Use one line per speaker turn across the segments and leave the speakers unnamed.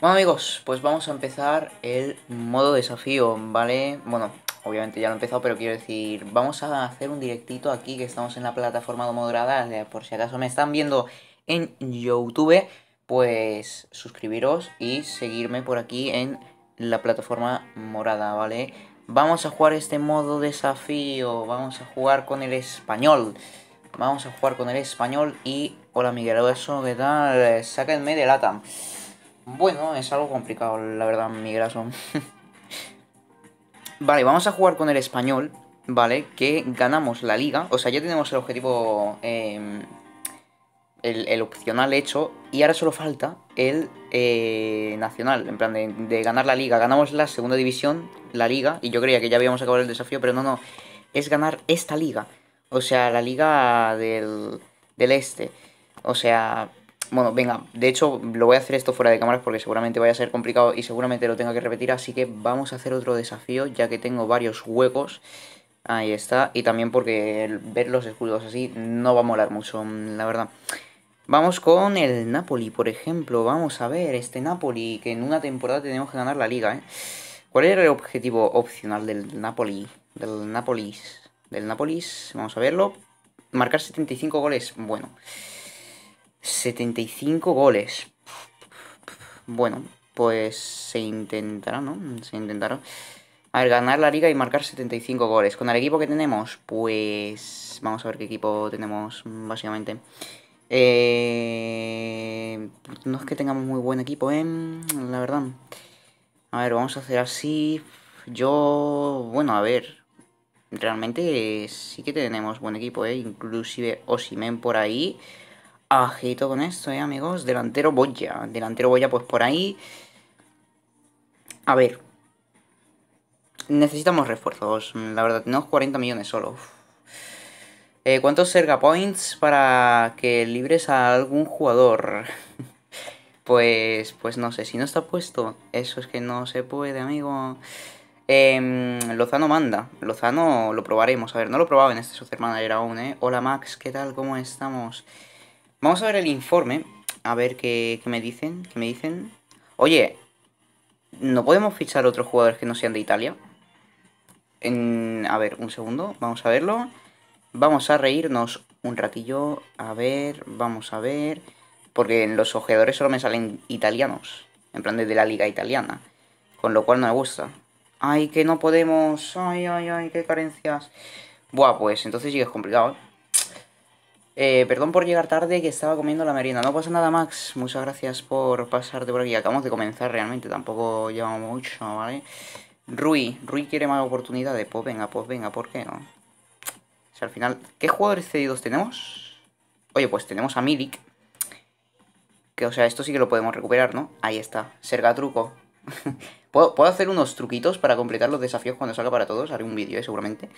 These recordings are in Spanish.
Bueno amigos, pues vamos a empezar el modo desafío, ¿vale? Bueno, obviamente ya lo he empezado, pero quiero decir, vamos a hacer un directito aquí que estamos en la plataforma moderada, por si acaso me están viendo en YouTube, pues suscribiros y seguirme por aquí en la plataforma morada, ¿vale? Vamos a jugar este modo desafío, vamos a jugar con el español, vamos a jugar con el español y... Hola Miguel ¿qué tal? Sáquenme de Latam. Bueno, es algo complicado, la verdad, mi grasón vale, vamos a jugar con el español, ¿vale? Que ganamos la liga. O sea, ya tenemos el objetivo... Em, el, opcional hecho. Y ahora solo falta el eh, nacional. En plan de, ganar la liga. Ganamos la segunda división, la liga. Y yo creía que ya habíamos acabado el desafío, pero no, no. Es ganar esta liga. O sea, la liga del, del este. O sea, bueno, venga, de hecho lo voy a hacer esto fuera de cámaras porque seguramente vaya a ser complicado y seguramente lo tenga que repetir, así que vamos a hacer otro desafío ya que tengo varios huecos. Ahí está, y también porque ver los escudos así no va a molar mucho, la verdad. Vamos con el Napoli, por ejemplo, vamos a ver este Napoli que en una temporada tenemos que ganar la liga, ¿eh? ¿Cuál era el objetivo opcional del Napoli? Del Napolis. Del Napolis, vamos a verlo. Marcar 75 goles, bueno... 75 goles. Bueno, pues se intentará, ¿no? Se intentará. A ver, ganar la liga y marcar 75 goles. Con el equipo que tenemos, pues... Vamos a ver qué equipo tenemos, básicamente. Eh... No es que tengamos muy buen equipo, ¿eh? La verdad. A ver, vamos a hacer así. Yo... Bueno, a ver. Realmente eh, sí que tenemos buen equipo, ¿eh? Inclusive Osimen por ahí. Ajito con esto, eh, amigos. Delantero Boya. Delantero Boya, pues por ahí. A ver. Necesitamos refuerzos. Mm, la verdad, tenemos 40 millones solo. Eh, ¿Cuántos Serga Points para que libres a algún jugador? pues, pues no sé, si no está puesto, eso es que no se puede, amigo. Em, Lozano manda. Lozano lo probaremos. A ver, no lo probaba probado en este Super Manager aún, ¿eh? Hola Max, ¿qué tal? ¿Cómo estamos? Vamos a ver el informe. A ver qué, me dicen. ¿Qué me dicen? Oye, ¿no podemos fichar otros jugadores que no sean de Italia? a ver, un segundo. Vamos a verlo. Vamos a reírnos un ratillo. A ver, vamos a ver. Porque en los ojeadores solo me salen italianos. En plan, de la liga italiana. Con lo cual no me gusta. Ay, que no podemos. Ay, ay, ay, qué carencias. Buah, pues entonces sí que es complicado, ¿eh? Eh, perdón por llegar tarde, que estaba comiendo la merienda. No pasa nada, Max. Muchas gracias por pasarte por aquí. Acabamos de comenzar realmente, tampoco llevamos mucho, ¿vale? Rui. Rui quiere más oportunidades. Pues venga, pues venga, ¿por qué no? O sea, al final, ¿qué jugadores cedidos tenemos? Oye, pues tenemos a Milik. Que, o sea, esto sí que lo podemos recuperar, ¿no? Ahí está. Serga truco. ¿Puedo, ¿Puedo, hacer unos truquitos para completar los desafíos cuando salga para todos. Haré un vídeo, ¿eh? seguramente.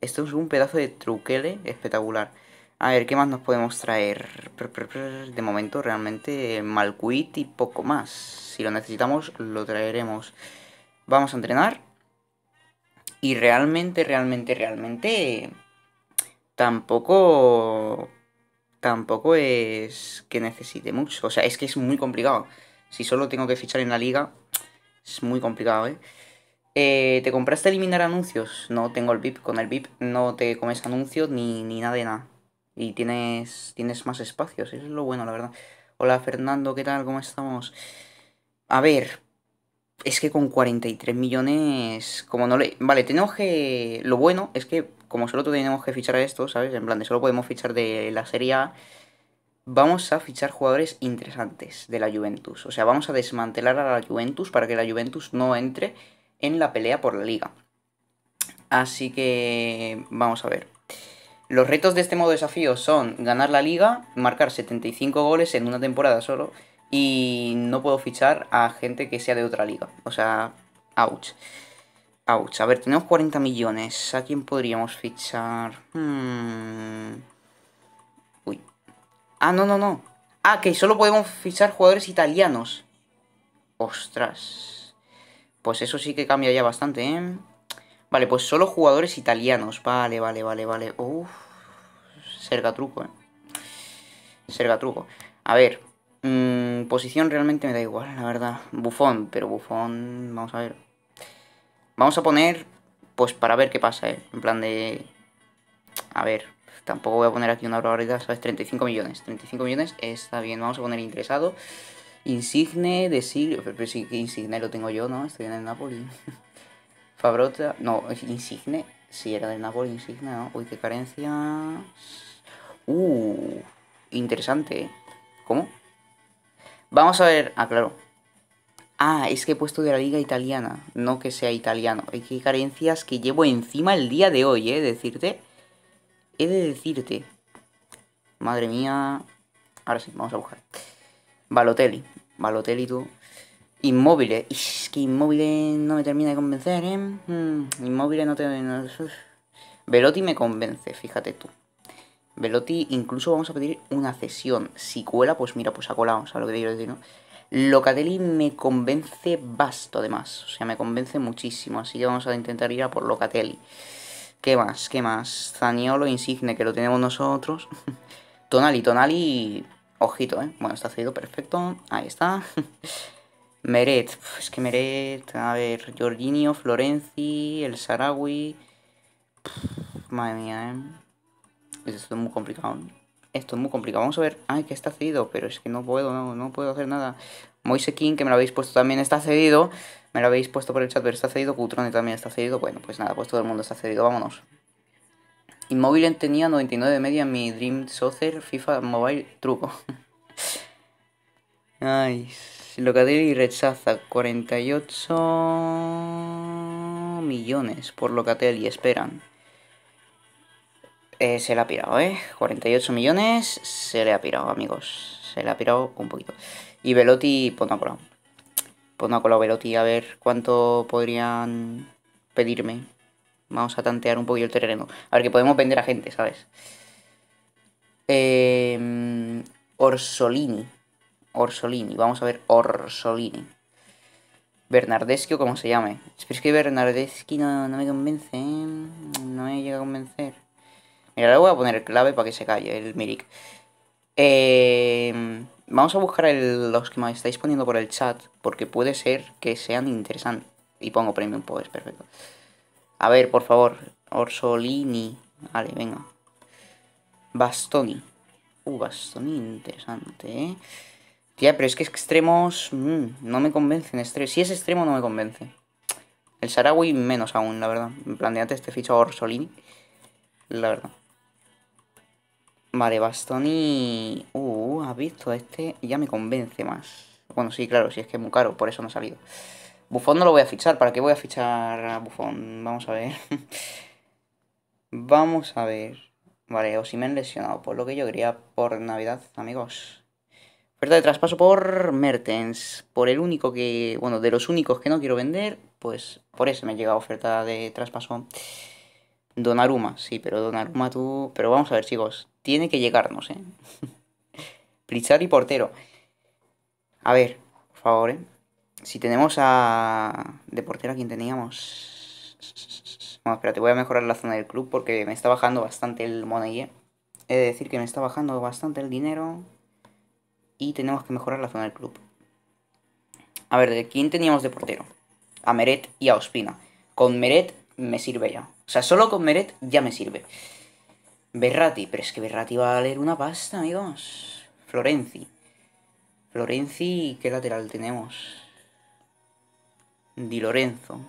Esto es un pedazo de truquele espectacular. A ver, ¿qué más nos podemos traer? De momento, realmente, Malquit y poco más. Si lo necesitamos, lo traeremos. Vamos a entrenar. Y realmente, realmente, realmente... Tampoco... Tampoco es que necesite mucho. O sea, es que es muy complicado. Si solo tengo que fichar en la liga, es muy complicado, ¿eh? Eh, ¿Te compraste eliminar anuncios? No tengo el VIP. Con el VIP no te comes anuncios ni nada de nada y tienes, tienes más espacios. Eso es lo bueno, la verdad. Hola Fernando, ¿qué tal? ¿Cómo estamos? A ver, es que con 43 millones, como no le... Vale, tenemos que... Lo bueno es que como solo tenemos que fichar a esto ¿sabes? En plan, de solo podemos fichar de la Serie A. Vamos a fichar jugadores interesantes de la Juventus. O sea, vamos a desmantelar a la Juventus para que la Juventus no entre en la pelea por la liga. Así que vamos a ver. Los retos de este modo desafío son ganar la liga, marcar 75 goles en una temporada solo y no puedo fichar a gente que sea de otra liga. O sea, ouch. Ouch. A ver, tenemos 40 millones. ¿A quién podríamos fichar? Hmm. Uy. Ah, no, no, no. Ah, que solo podemos fichar jugadores italianos. Ostras. Pues eso sí que cambia ya bastante, ¿eh? Vale, pues solo jugadores italianos. Vale, vale, vale, vale. Uf. Serga truco, eh. Serga truco. A ver. Mm, posición realmente me da igual, la verdad. Bufón, pero bufón. Vamos a ver. Vamos a poner. Pues para ver qué pasa, eh. En plan de. A ver. Tampoco voy a poner aquí una barbaridad, ¿sabes? 35 millones. 35 millones está bien. Vamos a poner interesado. Insigne de siglo. Pero, sí, insigne lo tengo yo, ¿no? Estoy en el Napoli. Fabrota, no, Insigne. Si era del Napoli, Insigne, ¿no? Uy, qué carencias. Uh, interesante. ¿eh? ¿Cómo? Vamos a ver. Ah, claro. Ah, es que he puesto de la liga italiana, no que sea italiano. hay que carencias que llevo encima el día de hoy, ¿eh? Decirte. He de decirte. Madre mía. Ahora sí, vamos a buscar. Balotelli. Balotelli, tú. Inmóviles. Eh. Es que Inmóviles eh, no me termina de convencer, ¿eh? Mm, inmóviles eh, no te... No, Velotti me convence, fíjate tú. Velotti, incluso vamos a pedir una cesión. Si cuela, pues mira, pues ha colado, ¿sabes lo que te quiero decir, no? Locatelli me convence basto, además. O sea, me convence muchísimo. Así que vamos a intentar ir a por Locatelli. ¿Qué más? ¿Qué más? Zaniolo Insigne, que lo tenemos nosotros. Tonali, Tonali... Ojito, ¿eh? Bueno, está cedido perfecto. Ahí está. Meret, es que Meret, a ver, Jorginho, Florenzi, el Sarawi. Madre mía, ¿eh? Esto es muy complicado. Esto es muy complicado. Vamos a ver. Ay, que está cedido, pero es que no puedo, no, puedo hacer nada. Moise King, que me lo habéis puesto también, está cedido. Me lo habéis puesto por el chat, pero está cedido. Cutrone también está cedido. Bueno, pues nada, pues todo el mundo está cedido. Vámonos. Inmóvil tenía 99 de media mi Dream Soccer FIFA Mobile Truco. Ay. Locatelli rechaza 48 millones por Locatelli, esperan. Eh, se le ha pirado, ¿eh? 48 millones se le ha pirado, amigos. Se le ha pirado un poquito. Y Velotti, pues no ha colado. Pues no colado Velotti, a ver cuánto podrían pedirme. Vamos a tantear un poquito el terreno. A ver, que podemos vender a gente, ¿sabes? Eh, Orsolini. Orsolini. Vamos a ver Orsolini. Bernardeschi como se llame. Espero es que Bernardeschi no, me convence, ¿eh? No me llega a convencer. Mira, le voy a poner el clave para que se calle el Mirik. Eh, vamos a buscar el, los que me estáis poniendo por el chat, porque puede ser que sean interesantes. Y pongo premium, pues, perfecto. A ver, por favor, Orsolini. Vale, venga. Bastoni. Uh, Bastoni, interesante, ¿eh? Tía, pero es que extremos... Mm, no me convencen. Si es extremo, no me convence. El Sarawi menos aún, la verdad. antes este ficha Orsolini. La verdad. Vale, Bastoni... Uh, has visto, este ya me convence más. Bueno, sí, claro, si es que es muy caro, por eso no ha salido. Bufón no lo voy a fichar, ¿para qué voy a fichar a Bufón? Vamos a ver. Vamos a ver. Vale, o si me han lesionado, por lo que yo quería por Navidad, amigos. Oferta de traspaso por Mertens, por el único que, bueno, de los únicos que no quiero vender, pues por eso me llega oferta de traspaso. Donaruma, sí, pero Donaruma tú... Pero vamos a ver, chicos, tiene que llegarnos, ¿eh? y portero. A ver, por favor, ¿eh? Si tenemos a... De portero, ¿a quien teníamos? Bueno, espérate, voy a mejorar la zona del club porque me está bajando bastante el money, ¿eh? He de decir que me está bajando bastante el dinero. Y tenemos que mejorar la zona del club. A ver, ¿de quién teníamos de portero? A Meret y a Ospina. Con Meret me sirve ya. O sea, solo con Meret ya me sirve. Berrati, pero es que Berrati va a valer una pasta, amigos. Florenzi. Florenzi, ¿qué lateral tenemos? Di Lorenzo.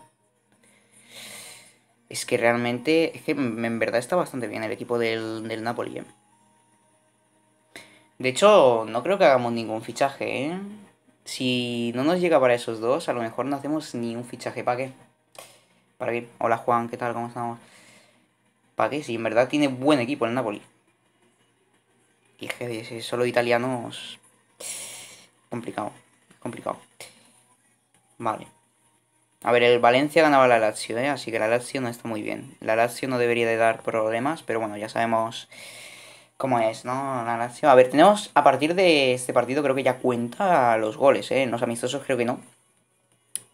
Es que realmente, es que en verdad está bastante bien el equipo del, del Napoli. ¿eh? De hecho, no creo que hagamos ningún fichaje, ¿eh? Si no nos llega para esos dos, a lo mejor no hacemos ni un fichaje. ¿Para qué? Para qué. Hola Juan, ¿qué tal? ¿Cómo estamos? ¿Para qué? Si en verdad tiene buen equipo el Napoli. Y es que solo italianos. Complicado. Complicado. Vale. A ver, el Valencia ganaba la Lazio, ¿eh? Así que la Lazio no está muy bien. La Lazio no debería de dar problemas, pero bueno, ya sabemos cómo es, ¿no? La A ver, tenemos a partir de este partido creo que ya cuenta los goles, ¿eh? En los amistosos creo que no.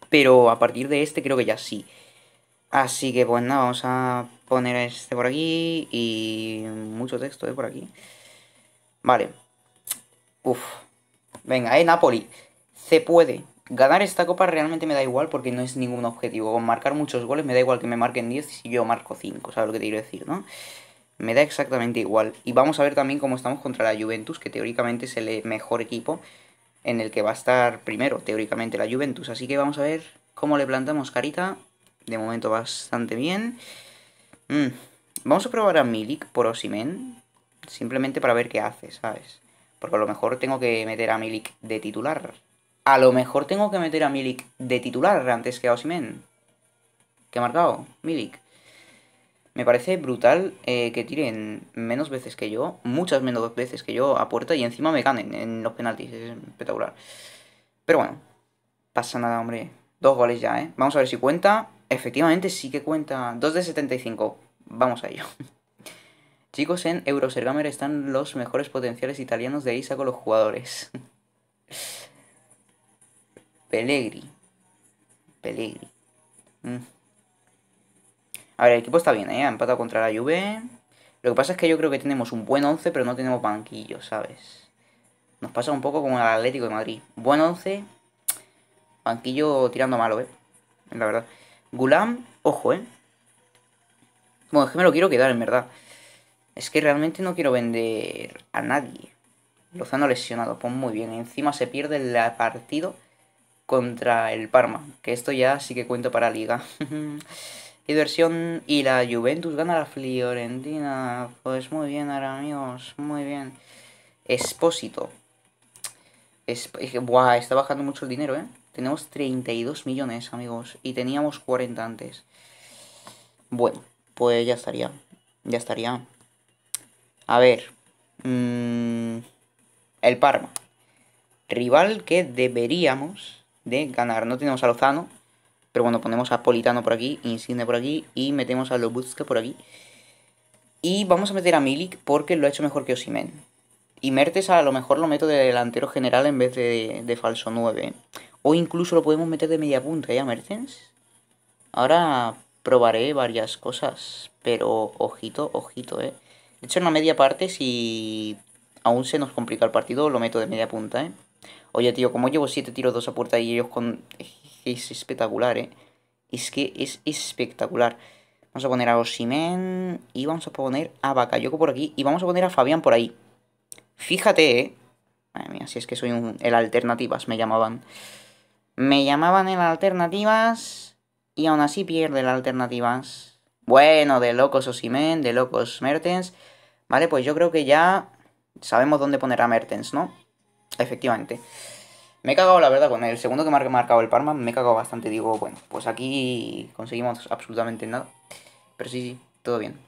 Pero a partir de este creo que ya sí. Así que pues nada, vamos a poner este por aquí y mucho texto ¿eh? por aquí. Vale. Uf. Venga, eh, Napoli. Se puede. Ganar esta copa realmente me da igual porque no es ningún objetivo. Con marcar muchos goles me da igual que me marquen 10 si yo marco 5, ¿sabes lo que te quiero decir, no? Me da exactamente igual. Y vamos a ver también cómo estamos contra la Juventus, que teóricamente es el mejor equipo en el que va a estar primero, teóricamente, la Juventus. Así que vamos a ver cómo le plantamos carita. De momento bastante bien. Mm. Vamos a probar a Milik por Osimen. Simplemente para ver qué hace, ¿sabes? Porque a lo mejor tengo que meter a Milik de titular. A lo mejor tengo que meter a Milik de titular antes que a Osimen. ¿Qué ha marcado? Milik. Me parece brutal eh, que tiren menos veces que yo, muchas menos veces que yo a puerta y encima me ganen en los penaltis. Es espectacular. Pero bueno, pasa nada, hombre. Dos goles ya, ¿eh? Vamos a ver si cuenta. Efectivamente sí que cuenta. dos de 75. Vamos a ello. Chicos, en Eurosergamer están los mejores potenciales italianos de ahí con los jugadores. Pelegri. Pellegri. Mm. A ver, el equipo está bien, ¿eh? Ha empatado contra la Juve. Lo que pasa es que yo creo que tenemos un buen 11, pero no tenemos banquillo, ¿sabes? Nos pasa un poco como el Atlético de Madrid. Buen 11, banquillo tirando malo, ¿eh? La verdad. Gulam, ojo, ¿eh? Bueno, es que me lo quiero quedar, en verdad. Es que realmente no quiero vender a nadie. Lozano lesionado, pues muy bien. Encima se pierde el partido contra el Parma. Que esto ya sí que cuento para liga. diversión y la Juventus gana la Fiorentina. Pues muy bien, ahora amigos, muy bien. Expósito. buah, está bajando mucho el dinero, ¿eh? Tenemos 32 millones, amigos, y teníamos 40 antes. Bueno, pues ya estaría. Ya estaría. A ver. Mm, el Parma. Rival que deberíamos de ganar. No tenemos a Lozano, pero bueno, ponemos a Politano por aquí, Insigne por aquí y metemos a Lobuzka por aquí. Y vamos a meter a Milik porque lo ha hecho mejor que Osimen. Y Mertes a lo mejor lo meto de delantero general en vez de, de falso 9. O incluso lo podemos meter de media punta, ¿ya, ¿eh, Mertens. Ahora probaré varias cosas. Pero ojito, ojito, ¿eh? De hecho, en la media parte, si aún se nos complica el partido, lo meto de media punta, ¿eh? Oye, tío, como llevo 7 tiros, 2 a puerta y ellos con es espectacular, ¿eh? Es que es espectacular. Vamos a poner a Osimen y vamos a poner a Bakayoko por aquí y vamos a poner a Fabián por ahí. Fíjate, ¿eh? Madre mía, si es que soy un... El Alternativas me llamaban. Me llamaban el Alternativas y aún así pierde el Alternativas. Bueno, de locos Osimen, de locos Mertens. Vale, pues yo creo que ya sabemos dónde poner a Mertens, ¿no? Efectivamente. Me he cagado, la verdad, con el segundo que me ha marcado el Parma, me he cagado bastante. Digo, bueno, pues aquí conseguimos absolutamente nada. Pero sí, sí, todo bien.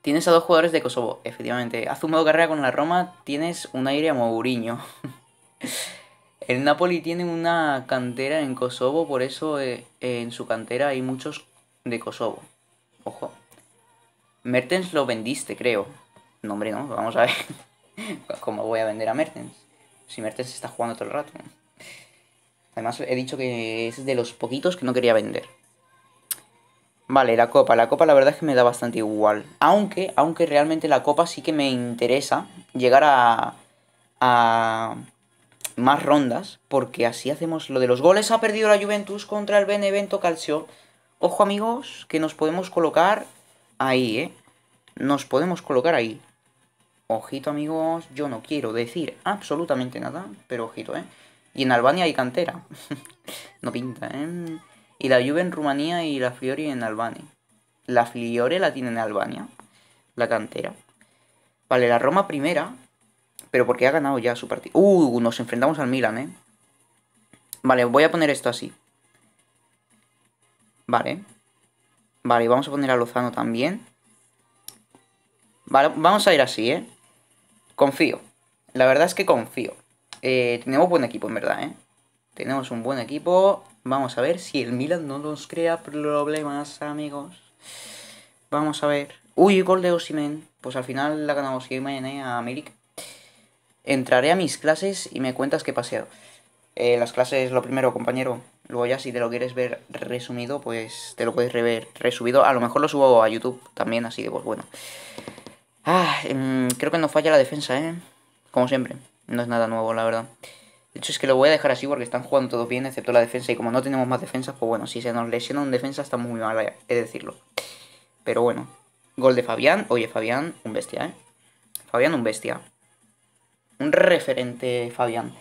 Tienes a dos jugadores de Kosovo, efectivamente. Haz un modo carrera con la Roma, tienes un aire a Mourinho. el Napoli tiene una cantera en Kosovo, por eso eh, en su cantera hay muchos de Kosovo. Ojo. Mertens lo vendiste, creo. nombre no, vamos a ver. ¿Cómo voy a vender a Mertens? Si Mertens está jugando todo el rato. Además, he dicho que es de los poquitos que no quería vender. Vale, la copa. La copa la verdad es que me da bastante igual. Aunque, aunque realmente la copa sí que me interesa llegar a, a más rondas. Porque así hacemos lo de los goles. Ha perdido la Juventus contra el Benevento Calcio. Ojo amigos, que nos podemos colocar ahí, ¿eh? Nos podemos colocar ahí. Ojito amigos, yo no quiero decir absolutamente nada, pero ojito, ¿eh? Y en Albania hay cantera. no pinta, ¿eh? Y la Juve en Rumanía y la Fiori en Albania. La Fiore la tiene en Albania, la cantera. Vale, la Roma primera, pero porque ha ganado ya su partido. Uh, nos enfrentamos al Milan, ¿eh? Vale, voy a poner esto así. Vale. Vale, vamos a poner a Lozano también. Vale, vamos a ir así, ¿eh? confío. La verdad es que confío. Eh, tenemos buen equipo, en verdad, ¿eh? Tenemos un buen equipo. Vamos a ver si el Milan no nos crea problemas, amigos. Vamos a ver. Uy, gol de Osimen. Pues al final la ganamos Osimen ¿eh? a Milik. Entraré a mis clases y me cuentas qué paseo. Eh, las clases, lo primero, compañero. Luego ya si te lo quieres ver resumido, pues te lo puedes rever Resumido, A lo mejor lo subo a YouTube también, así de pues bueno. Ah, em, creo que nos falla la defensa, ¿eh? Como siempre. No es nada nuevo, la verdad. De hecho, es que lo voy a dejar así porque están jugando todos bien, excepto la defensa. Y como no tenemos más defensas, pues bueno, si se nos lesiona un defensa, estamos muy mal, he de decirlo. Pero bueno. Gol de Fabián. Oye, Fabián, un bestia, ¿eh? Fabián, un bestia. Un referente, Fabián.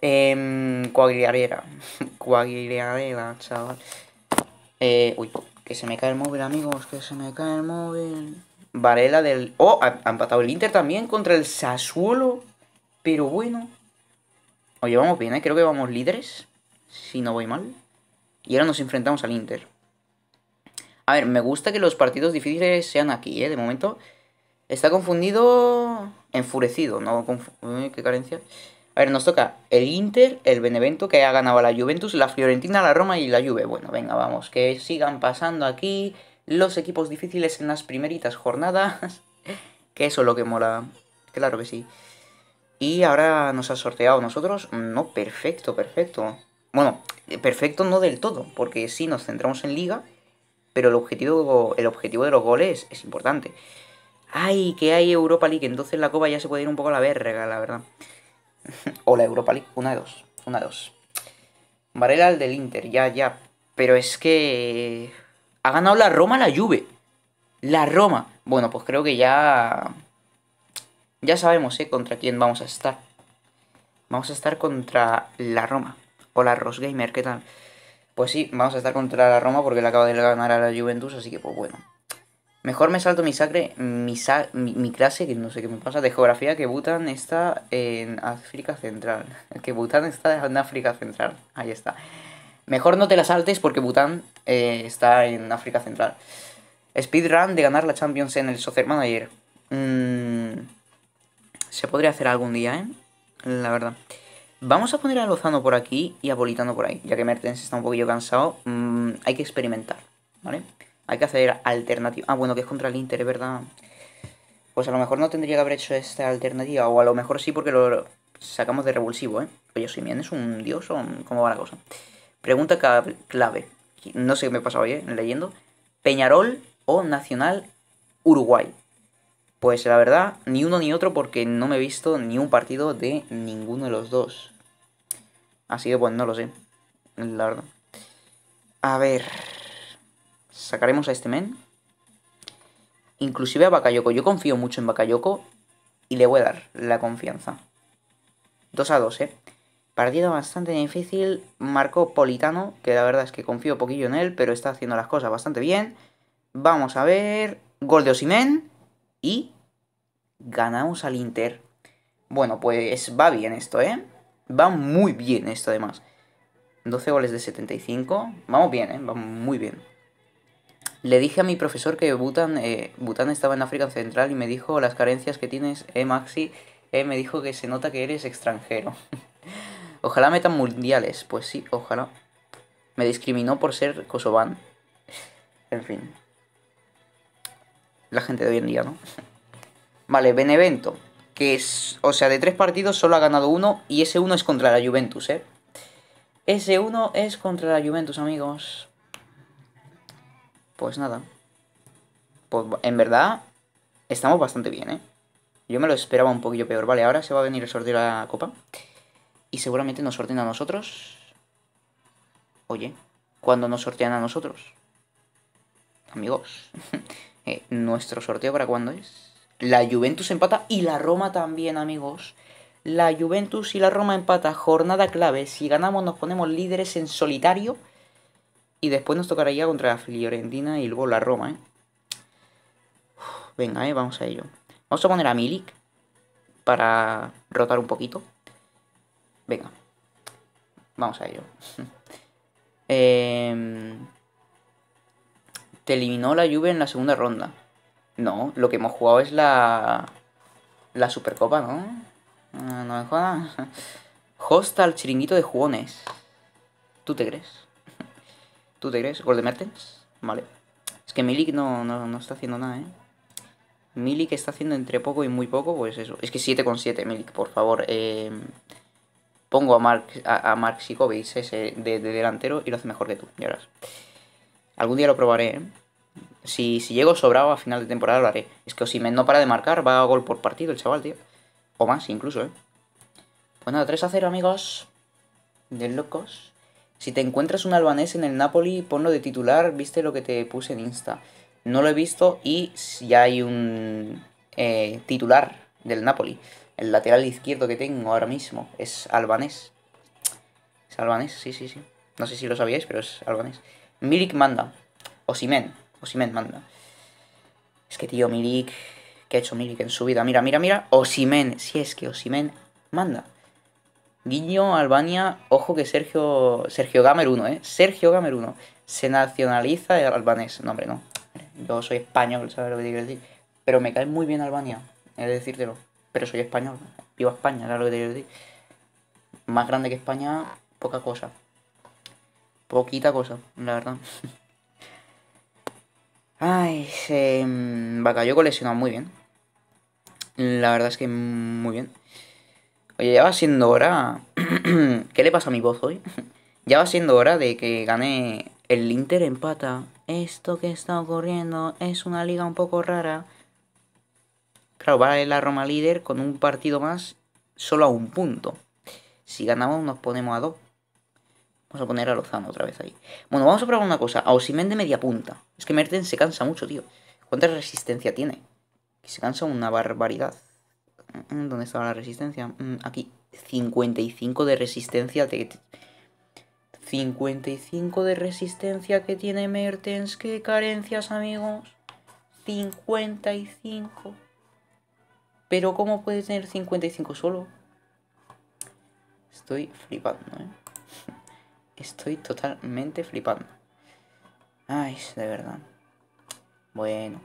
Em, eh, Coagliarera. Coagliarera, chaval. uy, que se me cae el móvil, amigos. Que se me cae el móvil. Varela del... Oh, ha, empatado el Inter también contra el Sassuolo. Pero bueno. Oye, vamos bien, ¿eh? Creo que vamos líderes. Si no voy mal. Y ahora nos enfrentamos al Inter. A ver, me gusta que los partidos difíciles sean aquí, ¿eh? De momento. Está confundido... Enfurecido, ¿no? qué carencia. A ver, nos toca el Inter, el Benevento, que ha ganado la Juventus, la Fiorentina, la Roma y la Juve. Bueno, venga, vamos, que sigan pasando aquí los equipos difíciles en las primeritas jornadas. que eso es lo que mola. Claro que sí. Y ahora nos ha sorteado nosotros. Mm, no, perfecto, perfecto. Bueno, perfecto no del todo, porque sí nos centramos en liga, pero el objetivo, el objetivo de los goles es importante. Ay, que hay Europa League, entonces la copa ya se puede ir un poco a la verga, la verdad. o la Europa League, una de dos, una de dos. Varela del Inter, ya, ya. Pero es que... Ha ganado la Roma la Juve. La Roma. Bueno, pues creo que ya... Ya sabemos, ¿eh? Contra quién vamos a estar. Vamos a estar contra la Roma. Hola, Rosgamer, ¿qué tal? Pues sí, vamos a estar contra la Roma porque le acaba de ganar a la Juventus, así que pues bueno. Mejor me salto mi sacre, mi, mi, mi, clase, que no sé qué me pasa, de geografía, que Bután está en África Central. Que Bután está en África Central. Ahí está. Mejor no te la saltes porque Bután eh, está en África Central. Speedrun de ganar la Champions en el Soccer Manager. Mm, se podría hacer algún día, ¿eh? La verdad. Vamos a poner a Lozano por aquí y a Bolitano por ahí. Ya que Mertens está un poquillo cansado, mm, hay que experimentar, ¿vale? Hay que hacer alternativa. Ah, bueno, que es contra el Inter, verdad. Pues a lo mejor no tendría que haber hecho esta alternativa, o a lo mejor sí porque lo sacamos de revulsivo, ¿eh? Oye, Simien es un dios o cómo va la cosa. Pregunta clave no sé qué me he pasado eh, leyendo, Peñarol o Nacional Uruguay. Pues la verdad, ni uno ni otro porque no me he visto ni un partido de ninguno de los dos. Así que pues no lo sé, la verdad. A ver, sacaremos a este men. Inclusive a Bakayoko. Yo confío mucho en Bakayoko y le voy a dar la confianza. 2 a 2, ¿eh? Partido bastante difícil, marcó Politano, que la verdad es que confío poquillo en él, pero está haciendo las cosas bastante bien. Vamos a ver, gol de Osimen y ganamos al Inter. Bueno, pues va bien esto, ¿eh? Va muy bien esto además. 12 goles de 75, vamos bien, ¿eh? Vamos muy bien. Le dije a mi profesor que Bután, eh, Bután estaba en África Central y me dijo las carencias que tienes, eh, Maxi. Eh, me dijo que se nota que eres extranjero. Ojalá metan mundiales. Pues sí, ojalá. Me discriminó por ser kosovan En fin. La gente de hoy en día, ¿no? Vale, Benevento. Que es. O sea, de tres partidos solo ha ganado uno. Y ese uno es contra la Juventus, ¿eh? Ese uno es contra la Juventus, amigos. Pues nada. Pues en verdad. Estamos bastante bien, ¿eh? Yo me lo esperaba un poquillo peor. Vale, ahora se va a venir el sorteo de la copa. Y seguramente nos sortean a nosotros. Oye, ¿cuándo nos sortean a nosotros? Amigos, eh, ¿nuestro sorteo para cuándo es? La Juventus empata y la Roma también, amigos. La Juventus y la Roma empata, jornada clave. Si ganamos nos ponemos líderes en solitario. Y después nos tocará ya contra la Fiorentina y luego la Roma, ¿eh? venga, ¿eh? Vamos a ello. Vamos a poner a Milik para rotar un poquito. Venga. Vamos a ello. Em, te eliminó la lluvia en la segunda ronda. No, lo que hemos jugado es la. La Supercopa, ¿no? Ah, no me jodas. Hosta al chiringuito de jugones. ¿Tú te crees? ¿Tú te crees? ¿Gol de Mertens? Vale. Es que Milik no, no, está haciendo nada, ¿eh? Milik está haciendo entre poco y muy poco, pues eso. Es que 7 con 7, Milik, por favor. Eh, Pongo a Mark, a, Marx Mark Sikovic ese de, delantero y lo hace mejor que tú, ya verás. Algún día lo probaré, ¿eh? Si, si llego sobrado a final de temporada lo haré. Es que Osimen no para de marcar, va a gol por partido el chaval, tío. O más, incluso, ¿eh? Pues 3 a 0, amigos. De locos. Si te encuentras un albanés en el Napoli, ponlo de titular, viste lo que te puse en Insta. No lo he visto y ya hay un eh, titular del Napoli. El lateral izquierdo que tengo ahora mismo es albanés. Es albanés, sí, sí, sí. No sé si lo sabíais, pero es albanés. Milik manda. o Simen manda. Es que, tío, Milik... ¿Qué ha hecho Milik en su vida? Mira, mira, mira. Osimen. Si es que o Simen manda. Guiño, Albania. Ojo que Sergio... Sergio Gamer 1, ¿eh? Sergio Gamer 1. Se nacionaliza el albanés. No, hombre, no. Yo soy español, ¿sabes lo que te quiero decir? Pero me cae muy bien Albania. He de decírtelo pero soy español. Vivo a España, era lo que te Más grande que España, poca cosa. Poquita cosa, la verdad. Ay, se... Mm, Bacalló coleccionado muy bien. La verdad es que muy bien. Oye, ya va siendo hora... ¿Qué le pasa a mi voz hoy? ya va siendo hora de que gane el Inter empata. Esto que está ocurriendo es una liga un poco rara. Claro, va la Roma líder con un partido más, solo a un punto. Si ganamos nos ponemos a dos. Vamos a poner a Lozano otra vez ahí. Bueno, vamos a probar una cosa. A Osimén de media punta. Es que Mertens se cansa mucho, tío. ¿Cuánta resistencia tiene? Que se cansa una barbaridad. Mm, ¿Dónde estaba la resistencia? Mm, aquí. 55 de resistencia. 55 de resistencia que tiene Mertens. Qué carencias, amigos. 55. Pero ¿cómo puede tener 55 solo? Estoy flipando, ¿eh? Estoy totalmente flipando. Ay, de verdad. Bueno.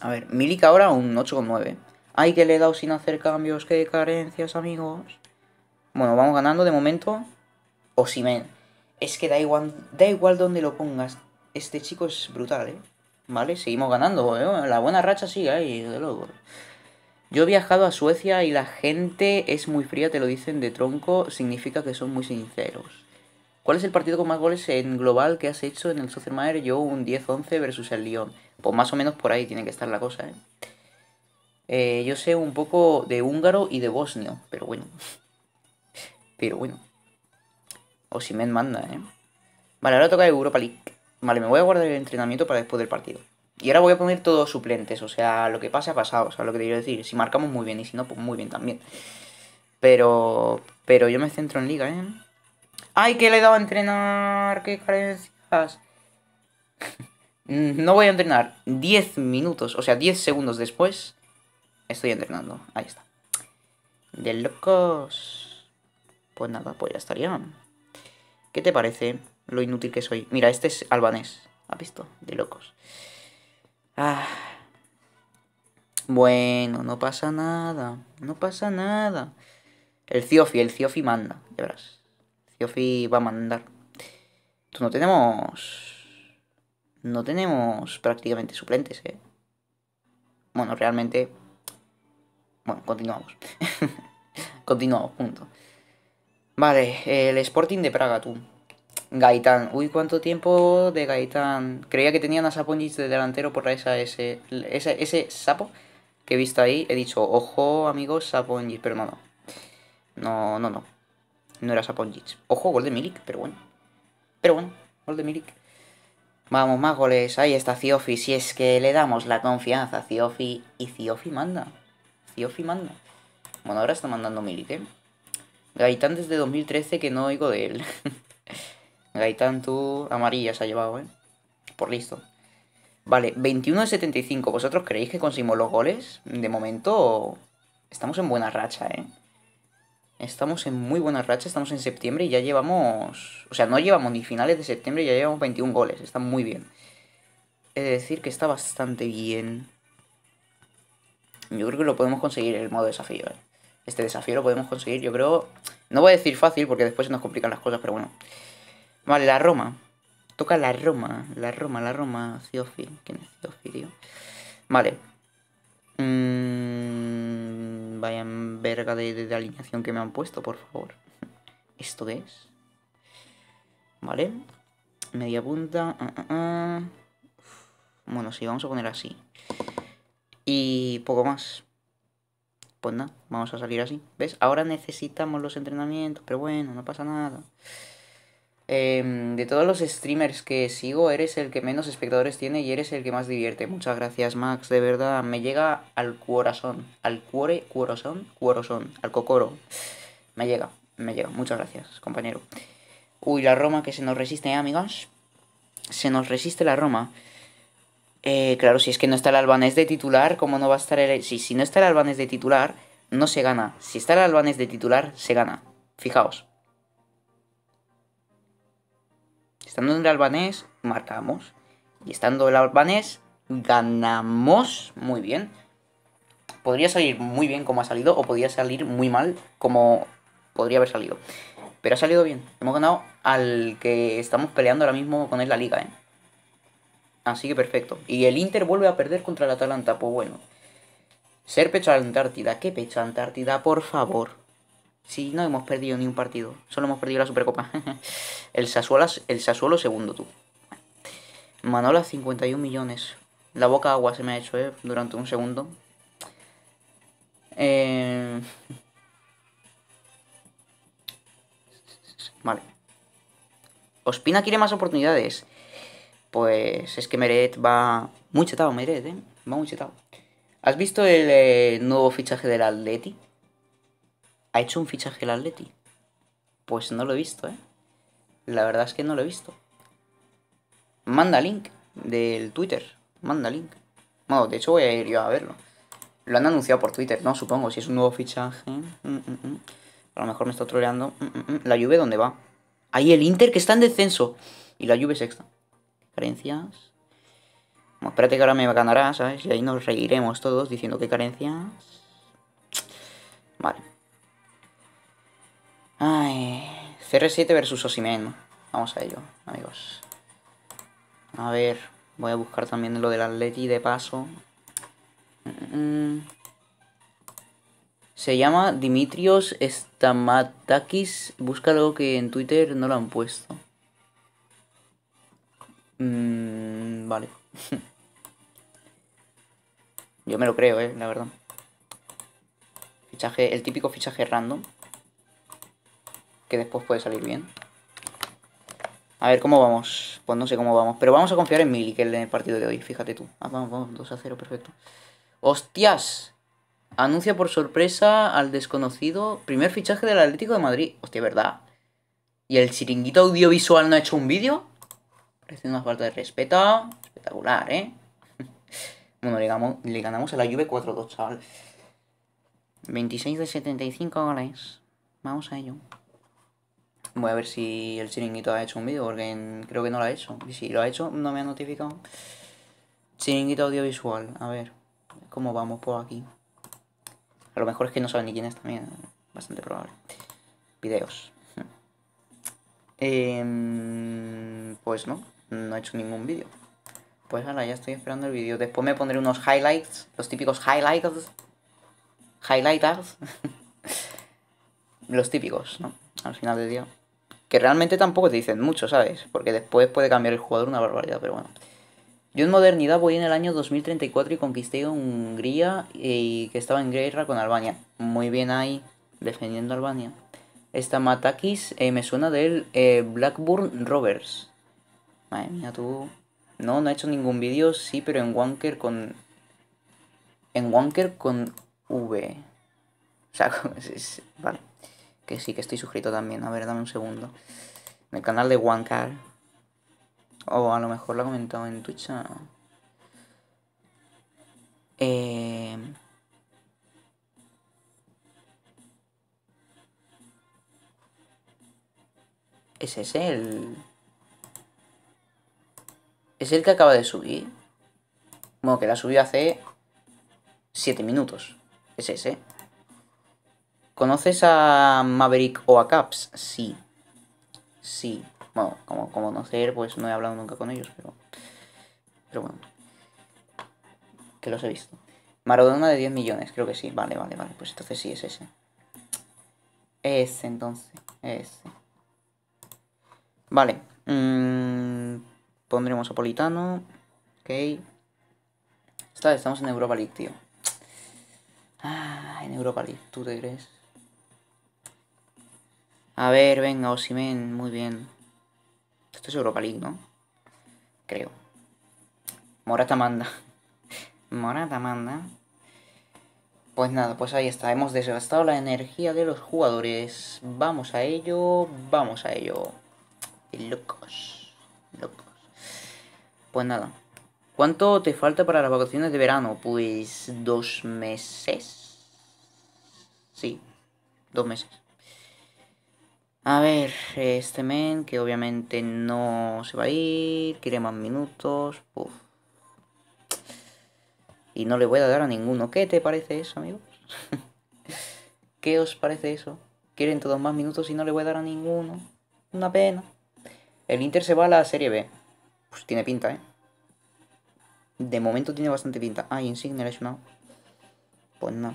A ver, Milica ahora un 8,9. Ay, que le he dado sin hacer cambios. Qué carencias, amigos. Bueno, vamos ganando de momento. O men. Es que da igual, da igual donde lo pongas. Este chico es brutal, ¿eh? ¿vale? Seguimos ganando, la buena racha sigue ahí, de luego. Yo he viajado a Suecia y la gente es muy fría, te lo dicen de tronco, significa que son muy sinceros. ¿Cuál es el partido con más goles en global que has hecho en el Mayer? Yo un 10-11 versus el Lyon. Pues más o menos por ahí tiene que estar la cosa, Eh, eh yo sé un poco de húngaro y de bosnio, pero bueno. Pero bueno. O si me manda, ¿eh? Vale, ahora toca Europa League. Vale, me voy a guardar el entrenamiento para después del partido. Y ahora voy a poner todos suplentes, o sea, lo que pase ha pasado, o sea, lo que te quiero decir. Si marcamos muy bien y si no, pues muy bien también. Pero, pero yo me centro en liga, ¿eh? ¡Ay, que le he dado a entrenar! ¡Qué carencias! no voy a entrenar 10 minutos, o sea, 10 segundos después. Estoy entrenando, ahí está. De locos. Pues nada, pues ya estaría. ¿Qué te parece? Lo inútil que soy. Mira, este es albanés. ha visto? De locos. Ah. Bueno, no pasa nada. No pasa nada. El Ciofi, el Ciofi manda. Ya verás. Ciofi va a mandar. Tú no tenemos... No tenemos prácticamente suplentes, ¿eh? Bueno, realmente... Bueno, continuamos. continuamos, punto. Vale, el Sporting de Praga, tú. Gaitán. Uy, cuánto tiempo de Gaitán. Creía que tenían a Saponis de delantero por esa, ese, ese, ese sapo que he visto ahí. He dicho, ojo, amigos, Saponis. Pero no, no. No, no, no. No era Saponis. Ojo, gol de Milik, pero bueno. Pero bueno, gol de Milik. Vamos, más goles. Ahí está Ciofi. Si es que le damos la confianza a Ciofi. Y Ciofi manda. Ciofi manda. Bueno, ahora está mandando Milik, ¿eh? Gaitán desde 2013 que no oigo de él. Gaitán tú... amarilla se ha llevado, ¿eh? Por listo. Vale, 21 de 75. ¿Vosotros creéis que conseguimos los goles? De momento estamos en buena racha, ¿eh? Estamos en muy buena racha, estamos en septiembre y ya llevamos... O sea, no llevamos ni finales de septiembre, y ya llevamos 21 goles, está muy bien. He de decir que está bastante bien. Yo creo que lo podemos conseguir el modo desafío, ¿eh? Este desafío lo podemos conseguir, yo creo... No voy a decir fácil porque después se nos complican las cosas, pero bueno. Vale, la Roma. Toca la Roma, la Roma, la Roma. Siofi, ¿quién es Siofi, Vale. vayan mm, vaya verga de, alineación que me han puesto, por favor. ¿Esto es? Vale. Media punta. Ah, ah, ah. Bueno, sí, vamos a poner así. Y poco más. Pues nada, vamos a salir así. ¿Ves? Ahora necesitamos los entrenamientos, pero bueno, no pasa nada. Em, de todos los streamers que sigo, eres el que menos espectadores tiene y eres el que más divierte. Muchas gracias, Max. De verdad, me llega al corazón. Al cuore, corazón, corazón, al cocoro. Me llega, me llega. Muchas gracias, compañero. Uy, la Roma que se nos resiste, ¿eh, amigos. Se nos resiste la Roma. Eh, claro, si es que no está el albanés de titular, ¿cómo no va a estar el...? Si, si no está el albanés de titular, no se gana. Si está el albanés de titular, se gana. Fijaos. estando en el albanés, marcamos. Y estando el albanés, ganamos muy bien. Podría salir muy bien como ha salido, o podría salir muy mal como podría haber salido. Pero ha salido bien. Hemos ganado al que estamos peleando ahora mismo con él la liga, ¿eh? Así que perfecto. Y el Inter vuelve a perder contra el Atalanta, pues bueno. Ser pecho a Antártida, qué pecho Antártida, por favor. Sí, no hemos perdido ni un partido, solo hemos perdido la Supercopa. el, Sassuolo, el Sassuolo segundo, tú. Manola, 51 millones. La boca agua se me ha hecho, ¿eh? Durante un segundo. Eh, vale. Ospina quiere más oportunidades. Pues es que Meret va muy chetado, Meret, ¿eh? Va muy chetado. ¿Has visto el eh, nuevo fichaje del Atleti? ¿Ha hecho un fichaje el Atleti? Pues no lo he visto, ¿eh? La verdad es que no lo he visto. Manda link del Twitter. Manda link. Bueno, de hecho voy a ir yo a verlo. Lo han anunciado por Twitter, ¿no? Supongo, si es un nuevo fichaje. Mm, mm, mm, a lo mejor me está troleando. La lluvia, ¿dónde va? Ahí el Inter, que está en descenso. Y la Juve sexta. Carencias. Bueno, espérate que ahora me ganarás, ¿sabes? Y ahí nos reiremos todos diciendo que carencias. Vale. Ay, CR7 versus Osimen. Vamos a ello, amigos. A ver, voy a buscar también lo de del Atleti de paso. Se llama Dimitrios Stamatakis. Busca algo que en Twitter no lo han puesto. Mm, vale. Yo me lo creo, eh, la verdad. Fichaje, el típico fichaje random que después puede salir bien. A ver, ¿cómo vamos? Pues no sé cómo vamos. Pero vamos a confiar en Mili, que es el partido de hoy. Fíjate tú. Ah, vamos, vamos. 2 a 0, perfecto. ¡Hostias! Anuncia por sorpresa al desconocido primer fichaje del Atlético de Madrid. Hostia, ¿verdad? ¿Y el chiringuito audiovisual no ha hecho un vídeo? Parece una falta de respeto. Espectacular, ¿eh? bueno, le ganamos, le ganamos a la Juve 4-2, chaval. 26 de 75 goles. Vamos a ello. Voy a ver si el chiringuito ha hecho un vídeo, porque creo que no lo ha hecho. Y si lo ha hecho, no me ha notificado. Chiringuito audiovisual, a ver cómo vamos por aquí. A lo mejor es que no saben ni quién es también, bastante probable. Videos. Em, pues no, no he hecho ningún vídeo. Pues ahora ya estoy esperando el vídeo. Después me pondré unos highlights, los típicos highlights. Highlighters. los típicos, ¿no? Al final del día que realmente tampoco te dicen mucho, ¿sabes? Porque después puede cambiar el jugador una barbaridad, pero bueno. Yo en modernidad voy en el año 2034 y conquisté Hungría y que estaba en guerra con Albania. Muy bien ahí, defendiendo Albania. Esta Matakis eh, me suena del eh, Blackburn Rovers. Madre mía, tú. No, no he hecho ningún vídeo, sí, pero en Wanker con. En Wanker con V. O sea, vale. Que sí que estoy suscrito también. A ver, dame un segundo. En el canal de OneCar. O a lo mejor lo ha comentado en Twitch. Eh, ese ¿Es ese el...? ¿Es el que acaba de subir? Bueno, que la subió hace 7 minutos. Es ese. ¿Conoces a Maverick o a Caps? Sí. Sí. Bueno, como, como conocer, pues no he hablado nunca con ellos, pero. Pero bueno. Que los he visto. Maradona de 10 millones, creo que sí. Vale, vale, vale. Pues entonces sí es ese. Ese entonces. Ese. Vale. Mm, pondremos a Politano. Ok. Está, estamos en Europa League, tío. Ah, en Europa League, ¿tú te crees? A ver, venga, Osimen, muy bien. Esto es Europa League, ¿no? Creo. Morata manda. Morata manda. Pues nada, pues ahí está. Hemos desgastado la energía de los jugadores. Vamos a ello, vamos a ello. Locos. Locos. Pues nada. ¿Cuánto te falta para las vacaciones de verano? Pues dos meses. Sí, dos meses. A ver, este men que obviamente no se va a ir, quiere más minutos. Y no le voy a dar a ninguno. ¿Qué te parece eso, amigos? ¿Qué os parece eso? Quieren todos más minutos y no le voy a dar a ninguno. Una pena. El Inter se va a la Serie B. Pues tiene pinta, ¿eh? De momento tiene bastante pinta. Ah, Insigne no. Pues no.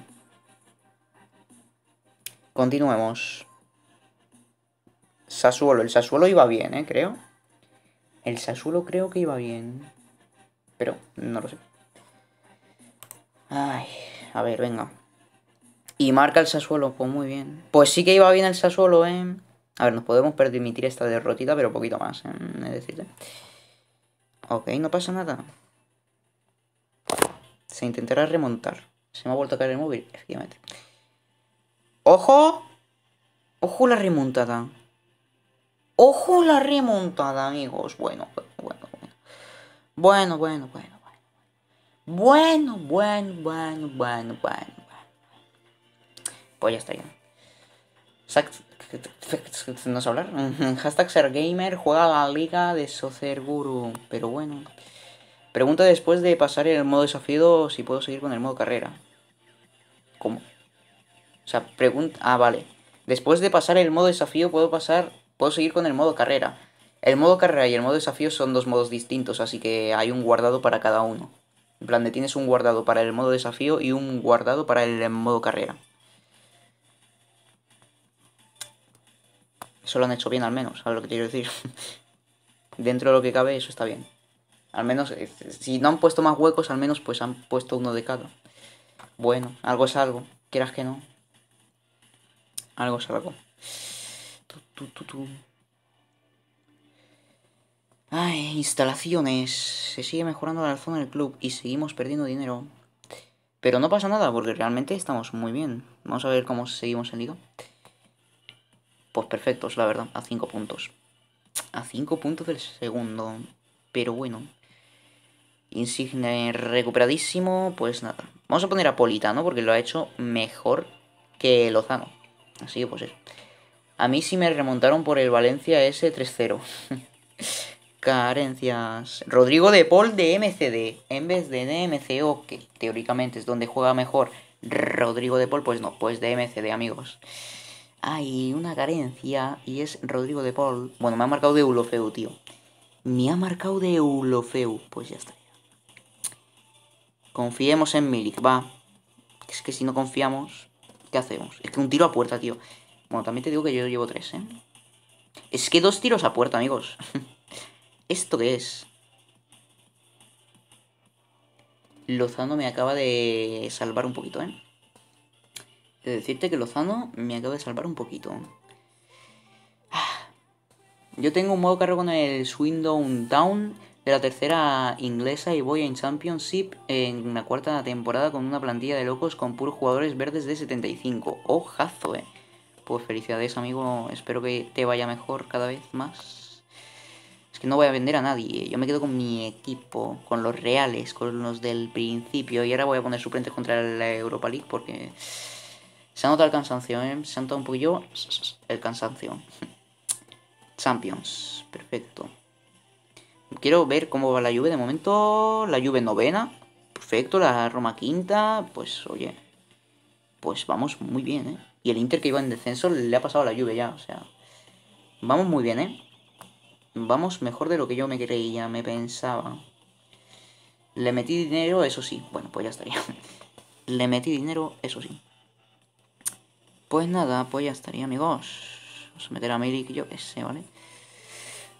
Continuemos. Sasuelo, El sasuelo iba bien, ¿eh? Creo. El sasuelo creo que iba bien. Pero no lo sé. Ay, a ver, venga. Y marca el sasuelo, pues muy bien. Pues sí que iba bien el sasuelo, ¿eh? A ver, nos podemos permitir esta derrotita, pero poquito más, ¿eh? es decir. ¿eh? Ok, no pasa nada. Se intentará remontar. Se me ha vuelto a caer el móvil, efectivamente. ¡Ojo! ¡Ojo la remontada! Ojo la remontada, amigos. Bueno, bueno, bueno. Bueno, bueno, bueno. Bueno, bueno, bueno, bueno, bueno, bueno. Pues ya está ya. ¿No hablar? Hashtag SerGamer juega la liga de Soccer Guru. Pero bueno. Pregunta después de pasar el modo desafío si puedo seguir con el modo carrera. ¿Cómo? O sea, pregunta... Ah, vale. Después de pasar el modo desafío puedo pasar Puedo seguir con el modo carrera. El modo carrera y el modo desafío son dos modos distintos, así que hay un guardado para cada uno. En plan tienes un guardado para el modo desafío y un guardado para el modo carrera. Eso lo han hecho bien al menos, ¿sabes lo que quiero decir? Dentro de lo que cabe eso está bien. Al menos, eh, si no han puesto más huecos, al menos pues han puesto uno de cada. Bueno, algo es algo, quieras que no. Algo es algo. Ay, instalaciones. Se sigue mejorando la zona del club y seguimos perdiendo dinero. Pero no pasa nada, porque realmente estamos muy bien. Vamos a ver cómo seguimos en liga. Pues perfectos, la verdad, a 5 puntos. A 5 puntos del segundo. Pero bueno. Insigne recuperadísimo, pues nada. Vamos a poner a Politano porque lo ha hecho mejor que Lozano. Así que pues eso. A mí sí me remontaron por el Valencia S3-0. Carencias. Rodrigo de Paul de MCD. En vez de DMCO, que teóricamente es donde juega mejor Rodrigo de Paul, pues no, pues de MCD, amigos. Hay una carencia y es Rodrigo de Paul. Bueno, me ha marcado de Ulofeu, tío. Me ha marcado de Ulofeu. Pues ya está. Confiemos en Milik, va. Es que si no confiamos, ¿qué hacemos? Es que un tiro a puerta, tío. Bueno, también te digo que yo llevo tres, ¿eh? Es que dos tiros a puerta, amigos. ¿Esto qué es? Lozano me acaba de salvar un poquito, ¿eh? De decirte que Lozano me acaba de salvar un poquito. Ah. Yo tengo un modo carro con el Swindon Town de la tercera inglesa y voy en Championship en la cuarta temporada con una plantilla de locos con puros jugadores verdes de 75. ¡Ojazo, eh! Pues felicidades, amigo. Espero que te vaya mejor cada vez más. Es que no voy a vender a nadie. Yo me quedo con mi equipo, con los reales, con los del principio. Y ahora voy a poner suplentes contra la Europa League porque... Se ha notado el cansancio, ¿eh? Se ha notado un poquillo el cansancio. Champions. Perfecto. Quiero ver cómo va la lluvia De momento, la lluvia. novena. Perfecto. La Roma quinta. Pues, oye. Pues vamos muy bien, ¿eh? Y el Inter que iba en descenso le ha pasado la lluvia ya, o sea. Vamos muy bien, ¿eh? Vamos mejor de lo que yo me creía, me pensaba. Le metí dinero, eso sí. Bueno, pues ya estaría. Le metí dinero, eso sí. Pues nada, pues ya estaría, amigos. Vamos a meter a y yo ese, ¿vale?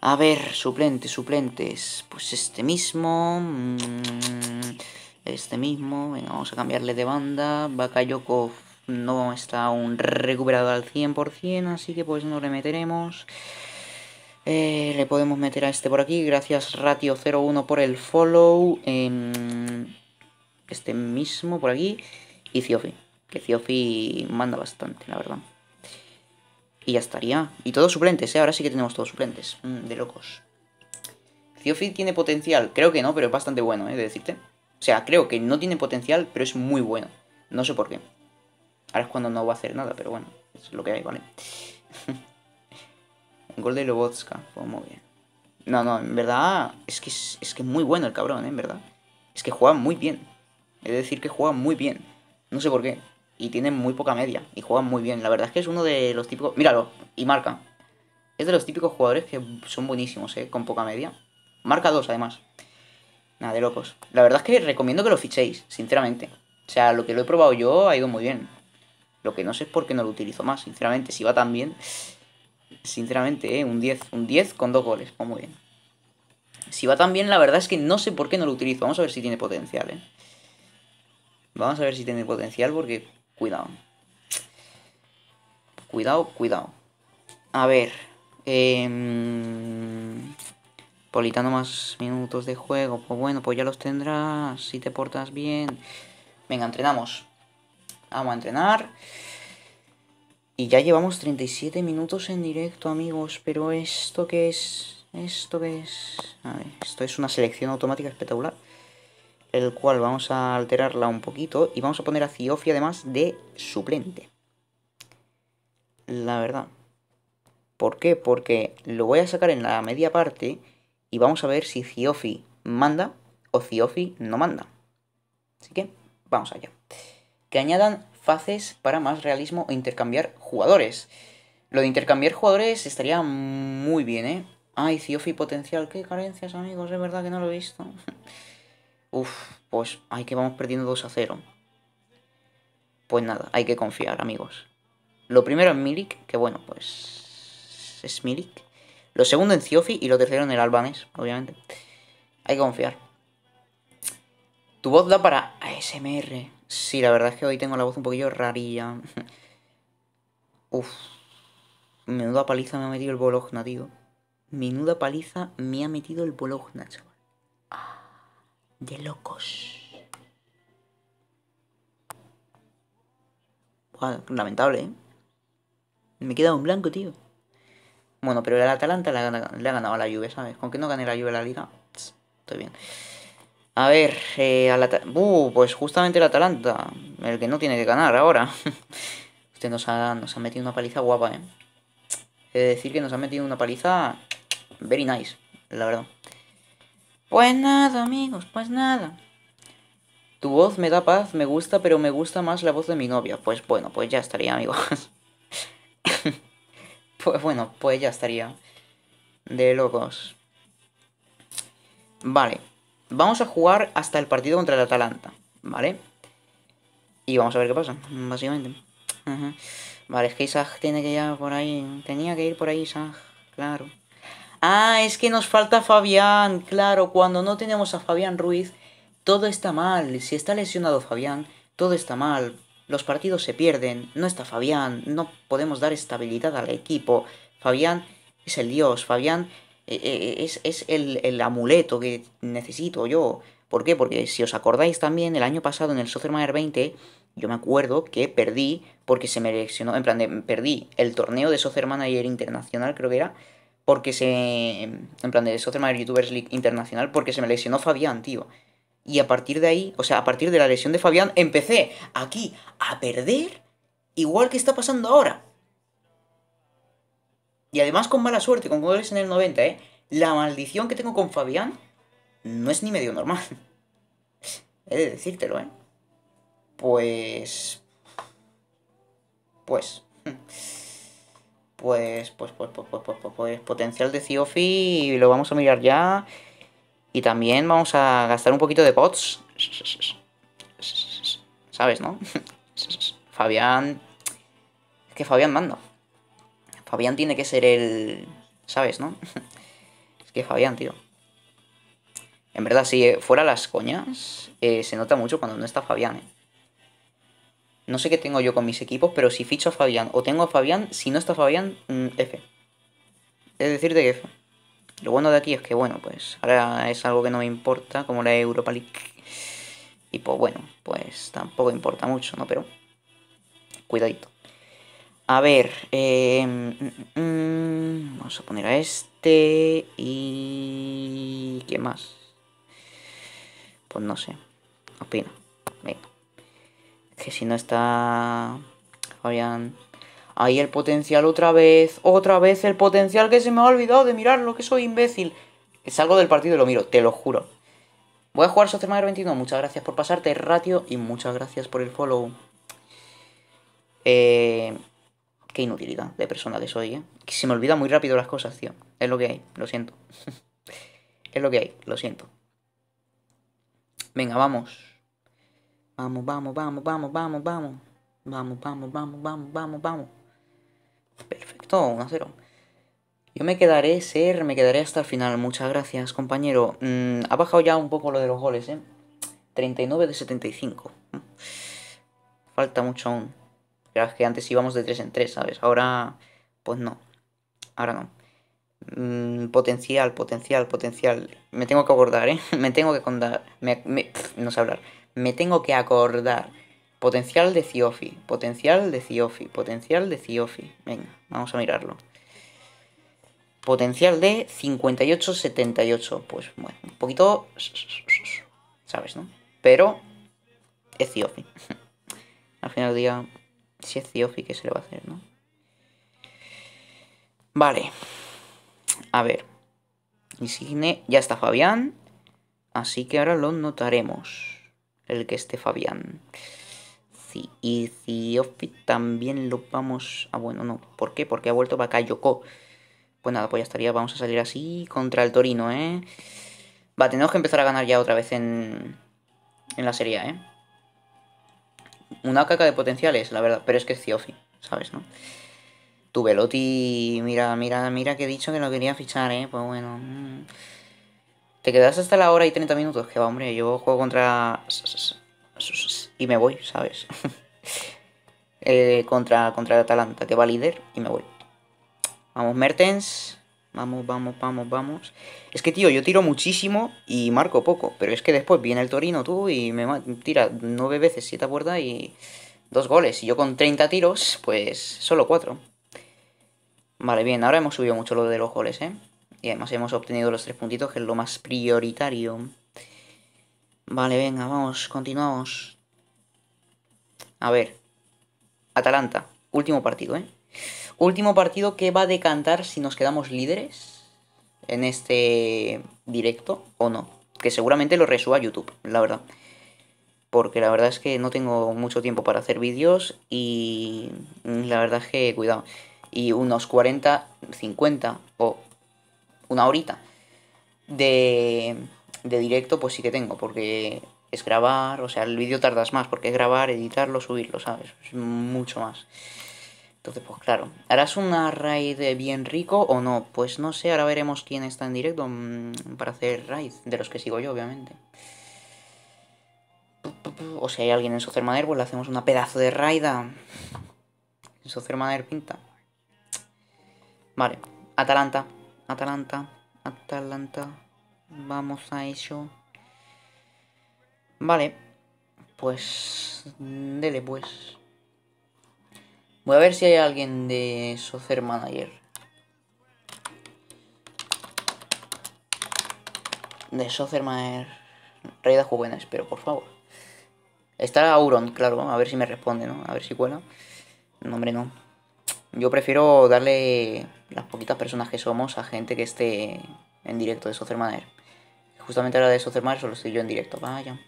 A ver, suplentes, suplentes. Pues este mismo. Mm, este mismo. Venga, vamos a cambiarle de banda. Bakayoko no está aún recuperado al 100%, así que pues no le meteremos. Eh, le podemos meter a este por aquí. Gracias Ratio01 por el follow. Em, este mismo por aquí. Y Ziofi. Que Ziofi manda bastante, la verdad. Y ya estaría. Y todos suplentes, ¿eh? Ahora sí que tenemos todos suplentes. Mm, de locos. ¿Ziofi tiene potencial. Creo que no, pero es bastante bueno, ¿eh? De decirte. O sea, creo que no tiene potencial, pero es muy bueno. No sé por qué. Ahora es cuando no va a hacer nada, pero bueno, es lo que hay ¿vale? Gol de Lobotska, Fue muy bien. No, no, en verdad es que es, que muy bueno el cabrón, ¿eh? en verdad. Es que juega muy bien. Es decir, que juega muy bien. No sé por qué. Y tiene muy poca media. Y juega muy bien. La verdad es que es uno de los típicos... Míralo. Y marca. Es de los típicos jugadores que son buenísimos, ¿eh? Con poca media. Marca dos, además. Nada, de locos. La verdad es que recomiendo que lo fichéis, sinceramente. O sea, lo que lo he probado yo ha ido muy bien. Lo que no sé es por qué no lo utilizo más, sinceramente. Si va tan bien, sinceramente, ¿eh? un 10. Un 10 con dos goles, pues muy bien. Si va tan bien, la verdad es que no sé por qué no lo utilizo. Vamos a ver si tiene potencial, ¿eh? Vamos a ver si tiene potencial porque... Cuidado. Cuidado, cuidado. A ver. Em, Politano más minutos de juego. Pues bueno, pues ya los tendrás si te portas bien. Venga, entrenamos. Vamos a entrenar. Y ya llevamos 37 minutos en directo, amigos. Pero esto que es... Esto que es... esto es una selección automática espectacular. El cual vamos a alterarla un poquito. Y vamos a poner a Ziofi además de suplente. La verdad. ¿Por qué? Porque lo voy a sacar en la media parte y vamos a ver si Ziofi manda o Ziofi no manda. Así que vamos allá que añadan fases para más realismo e intercambiar jugadores. Lo de intercambiar jugadores estaría muy bien, ¿eh? Ay, Ziofi potencial, qué carencias, amigos, es verdad que no lo he visto. Uf, pues hay que vamos perdiendo 2 a 0. Pues nada, hay que confiar, amigos. Lo primero en Milik, que bueno, pues es Milik. Lo segundo en Ciofi y lo tercero en el albanés, obviamente. Hay que confiar. Tu voz da para ASMR. Sí, la verdad es que hoy tengo la voz un poquillo rarilla. Uf. Menuda paliza me ha metido el Bologna, tío. Menuda paliza me ha metido el Bologna, chaval. De locos. lamentable, ¿eh? Me he quedado en blanco, tío. Bueno, pero el Atalanta le ha, ganado a la lluvia, ¿sabes? Con que no gane la lluvia la liga, estoy bien. A ver, eh, uh, pues justamente el Atalanta, el que no tiene que ganar ahora. Usted nos ha, nos ha metido una paliza guapa, ¿eh? He de decir que nos ha metido una paliza very nice, la verdad. Pues nada, amigos, pues nada. Tu voz me da paz, me gusta, pero me gusta más la voz de mi novia. Pues bueno, pues ya estaría, amigos. pues bueno, pues ya estaría. De locos. Vale. Vamos a jugar hasta el partido contra el Atalanta, ¿vale? Y vamos a ver qué pasa, básicamente. Vale, es que Isaac tiene que ir por ahí. Tenía que ir por ahí, Isaac, claro. Ah, es que nos falta Fabián, claro. Cuando no tenemos a Fabián Ruiz, todo está mal. Si está lesionado Fabián, todo está mal. Los partidos se pierden, no está Fabián, no podemos dar estabilidad al equipo. Fabián es el dios, Fabián e, e, es, el, amuleto que necesito yo. ¿Por qué? Porque si os acordáis también, el año pasado en el Soccer Manager 20, yo me acuerdo que perdí, porque se me lesionó, en plan, perdí el torneo de Soccer Manager Internacional, creo que era, porque se. En plan, de Soccer Manager Youtubers League Internacional, porque se me lesionó Fabián, tío. Y a partir de ahí, o sea, a partir de la lesión de Fabián, empecé aquí a perder, igual que está pasando ahora. Y además con mala suerte, con goles en el 90, ¿eh? La maldición que tengo con Fabián no es ni medio normal. He de decírtelo, ¿eh? Pues... Pues... Pues, pues, pues, pues, pues, pues, pues, pues potencial de Ciofi lo vamos a mirar ya. Y también vamos a gastar un poquito de pots. ¿Sabes, no? Fabián... Es que Fabián manda. Fabián tiene que ser el... ¿Sabes, no? es que Fabián, tío. En verdad, si fuera las coñas, eh, se nota mucho cuando no está Fabián, eh. No sé qué tengo yo con mis equipos, pero si ficho a Fabián o tengo a Fabián, si no está Fabián, mm, F. Es decir, de que F. Lo bueno de aquí es que, bueno, pues ahora es algo que no me importa, como la Europa League. Y pues bueno, pues tampoco importa mucho, ¿no? Pero cuidadito. A ver, em, mm, mm, vamos a poner a este y... ¿Qué más? Pues no sé, opino. Venga. que si no está Fabián... Ahí el potencial otra vez, otra vez el potencial que se me ha olvidado de mirarlo, que soy imbécil. Salgo del partido y lo miro, te lo juro. Voy a jugar Software 21. Muchas gracias por pasarte, Ratio, y muchas gracias por el follow. Eh, inutilidad de persona que soy, ¿eh? se me olvida muy rápido las cosas, tío. Es lo que hay, lo siento. es lo que hay, lo siento. Venga, vamos. Vamos, vamos, vamos, vamos, vamos, vamos. Vamos, vamos, vamos, vamos, vamos, vamos. Perfecto, 1 a 0. Yo me quedaré, ser, me quedaré hasta el final. Muchas gracias, compañero. Mm, ha bajado ya un poco lo de los goles, ¿eh? 39 de 75. Falta mucho aún que antes íbamos de 3 en 3, ¿sabes? Ahora, pues no. Ahora no. Mm, potencial, potencial, potencial. Me tengo que acordar, ¿eh? me tengo que contar, Me, no sé hablar. Me tengo que acordar. Potencial de Ciofi, potencial de Ciofi, potencial de Ciofi. Venga, vamos a mirarlo. Potencial de 58-78. Pues bueno, un poquito... ¿Sabes, no? Pero es Ciofi. Al final del día... Si es Ziofi, ¿qué se le va a hacer, no? Vale. A ver. Insigne. Ya está Fabián. Así que ahora lo notaremos. El que esté Fabián. Sí, y Ziofi también lo vamos... Ah, bueno, no. ¿Por qué? Porque ha vuelto Bakayoko. Pues nada, pues ya estaría. Vamos a salir así contra el Torino, ¿eh? Va, tenemos que empezar a ganar ya otra vez en, en la serie, ¿eh? una caca de potenciales, la verdad, pero es que es Ciofi, ¿sabes, no? Tu Velotti, mira, mira, mira que he dicho que no quería fichar, ¿eh? Pues bueno... Mm. Te quedas hasta la hora y 30 minutos, que va, hombre, yo juego contra... Y me voy, ¿sabes? Eh, contra, contra Atalanta, que va líder, y me voy. Vamos, Mertens. Vamos, vamos, vamos, vamos. Es que, tío, yo tiro muchísimo y marco poco. Pero es que después viene el Torino, tú, y me tira nueve veces siete puerta y dos goles. Y yo con 30 tiros, pues solo cuatro. Vale, bien, ahora hemos subido mucho lo de los goles, ¿eh? Y además hemos obtenido los tres puntitos, que es lo más prioritario. Vale, venga, vamos, continuamos. A ver. Atalanta, último partido, ¿eh? Último partido que va a decantar si nos quedamos líderes en este directo o no. Que seguramente lo resuba YouTube, la verdad. Porque la verdad es que no tengo mucho tiempo para hacer vídeos y la verdad es que, cuidado, y unos 40, 50 o una horita de, de directo pues sí que tengo. Porque es grabar, o sea, el vídeo tardas más porque es grabar, editarlo, subirlo, ¿sabes? Es mucho más. Entonces, pues claro, ¿harás una raid bien rico o no? Pues no sé, ahora veremos quién está en directo mm, para hacer raid, de los que sigo yo, obviamente. O si hay alguien en Socermaner, pues le hacemos una pedazo de raida. En Socermaner pinta. Vale, Atalanta, Atalanta, Atalanta. Vamos a eso. Vale, pues... Dele pues. Voy a ver si hay alguien de Socer Manager. De Socer Manager. Rey de Jóvenes, pero por favor. Está Auron, claro. A ver si me responde, ¿no? A ver si cuela. No, hombre, no. Yo prefiero darle las poquitas personas que somos a gente que esté en directo de Socer Manager. Justamente ahora de Socer Manager solo estoy yo en directo. Vaya.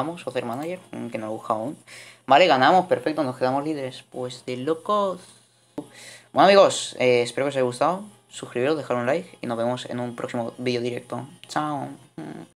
buscamos, hacer Manager, mm, que no lo he buscado aún. Vale, ganamos, perfecto, nos quedamos líderes. Pues de locos. Bueno amigos, eh, espero que os haya gustado. Suscribiros, dejar un like y nos vemos en un próximo vídeo directo. Chao.